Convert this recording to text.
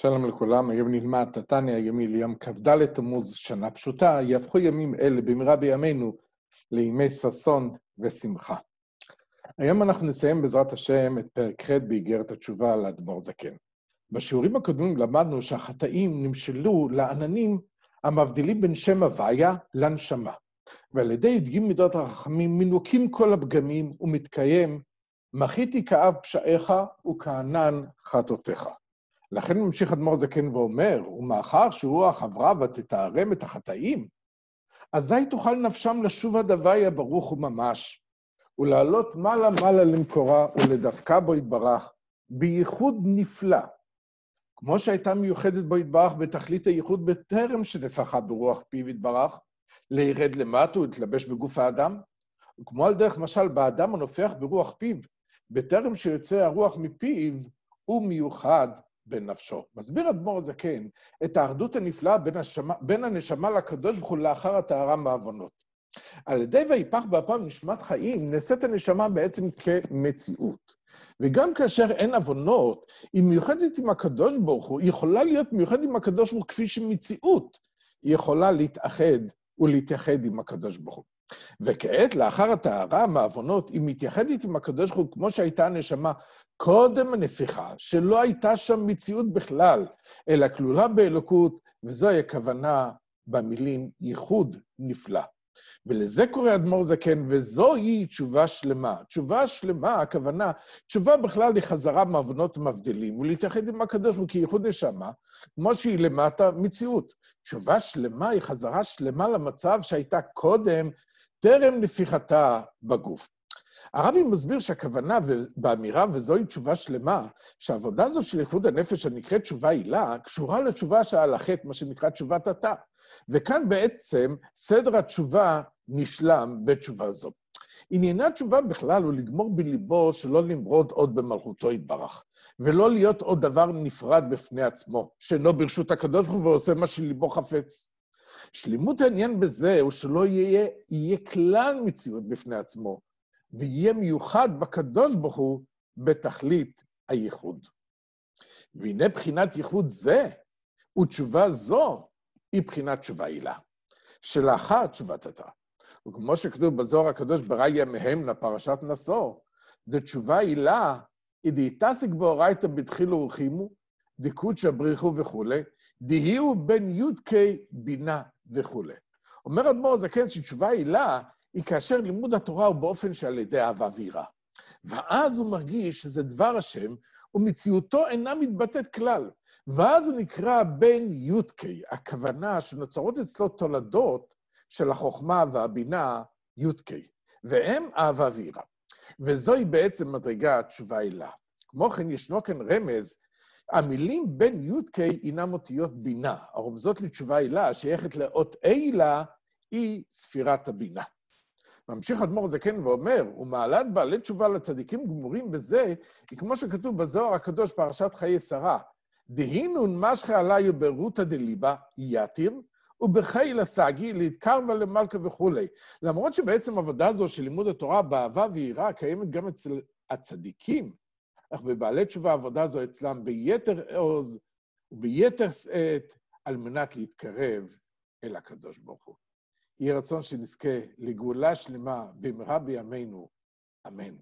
שלום לכולם, היום נלמד תתניא היומי ליום כ"ד תמוז, שנה פשוטה, יהפכו ימים אלה במהרה בימינו לימי ששון ושמחה. היום אנחנו נסיים בעזרת השם את פרק ח' באיגרת התשובה לאדמו"ר זקן. בשיעורים הקודמים למדנו שהחטאים נמשלו לעננים המבדילים בין שם הוויה לנשמה, ועל ידי י"ג מידות הרחמים מנוקים כל הפגמים ומתקיים, מחיתי כאב פשעיך וכענן חטאותיך. לכן ממשיך אדמו"ר זקן ואומר, ומאחר שהוא החברה ותתארם את החטאים, אזי תוכל נפשם לשוב הדוויה ברוך הוא ממש, ולעלות מעלה-מעלה למקורה ולדווקא בו יתברך, בייחוד נפלא, כמו שהייתה מיוחדת בו יתברך בתכלית הייחוד בטרם שנפחה ברוח פיו יתברך, לירד למטה ולהתלבש בגוף האדם, וכמו על דרך משל באדם הנופח ברוח פיו, בטרם שיוצא הרוח מפיו, הוא מיוחד בין נפשו. מסביר אדמו"ר הזקן את האחדות הנפלאה בין, השמה, בין הנשמה לקדוש ברוך הוא לאחר הטהרה מעוונות. על ידי ויפח באפיו נשמת חיים, נעשית הנשמה בעצם כמציאות. וגם כאשר אין עוונות, היא מיוחדת עם הקדוש ברוך הוא, היא יכולה להיות מיוחדת עם הקדוש ברוך הוא כפי שמציאות היא יכולה להתאחד ולהתייחד עם הקדוש ברוך הוא. וכעת, לאחר הטהרה מעוונות, היא מתייחדת עם הקדוש ברוך הוא כמו שהייתה הנשמה קודם הנפיחה, שלא הייתה שם מציאות בכלל, אלא כלולה באלוקות, וזוהי הכוונה במילים ייחוד נפלא. ולזה קורא אדמו"ר זקן, וזוהי תשובה שלמה. תשובה שלמה, הכוונה, תשובה בכלל היא חזרה מעוונות מבדלים, ולהתייחד עם הקדוש ברוך הוא כייחוד נשמה, כמו שהיא למטה מציאות. תשובה שלמה היא חזרה שלמה למצב שהייתה קודם טרם נפיחתה בגוף. הרבי מסביר שהכוונה באמירה, וזוהי תשובה שלמה, שהעבודה הזאת של איחוד הנפש הנקראת תשובה הילה, קשורה לתשובה שעל החטא, מה שנקרא תשובת התא. וכאן בעצם סדר התשובה נשלם בתשובה זו. עניינה תשובה בכלל הוא לגמור בליבו שלא למרוד עוד במלכותו יתברך, ולא להיות עוד דבר נפרד בפני עצמו, שאינו ברשות הקדוש ברוך הוא ועושה מה שליבו חפץ. שלמות העניין בזה הוא שלא יהיה, יהיה כלל מציאות בפני עצמו, ויהיה מיוחד בקדוש ברוך הוא בתכלית הייחוד. והנה בחינת ייחוד זה ותשובה זו היא בחינת תשובה הילה, שלאחר תשובת התא. וכמו שכתוב בזוהר הקדוש ברא ימיהם לפרשת נשוא, דתשובה הילה, דהתעסק באורייתא בדחילו ורחימו, דקוצ'ה שבריחו וכולי, דהיהו בן י"ק בינה וכולי. אומר אדמו"ר הזקן שתשובה הילה היא כאשר לימוד התורה הוא באופן שעל ידי אהבה ויראה. ואז הוא מרגיש שזה דבר השם, ומציאותו אינה מתבטאת כלל. ואז הוא נקרא בן י"ק, הכוונה שנוצרות אצלו תולדות של החוכמה והבינה י"ק, והם אהבה ויראה. וזוהי בעצם מדרגה התשובה הילה. כמו כן, ישנו כאן רמז המילים בין י"ק אינם אותיות בינה, הרומזות לתשובה הילה, השייכת לאות אילה, היא ספירת הבינה. ממשיך אדמו"ר זקן ואומר, ומעלת בעלי תשובה לצדיקים גמורים בזה, היא כמו שכתוב בזוהר הקדוש פרשת חיי שרה, דהינון משכה עלי וברותא דליבה יתיר, ובחי לסגי להתקרבה למלכה וכולי. למרות שבעצם עבודה זו של לימוד התורה באהבה ויראה קיימת גם אצל הצדיקים, אך בבעלי תשובה עבודה זו אצלם ביתר עוז וביתר שאת, על מנת להתקרב אל הקדוש ברוך הוא. יהי רצון שנזכה לגאולה שלמה במהרה בימינו, אמן.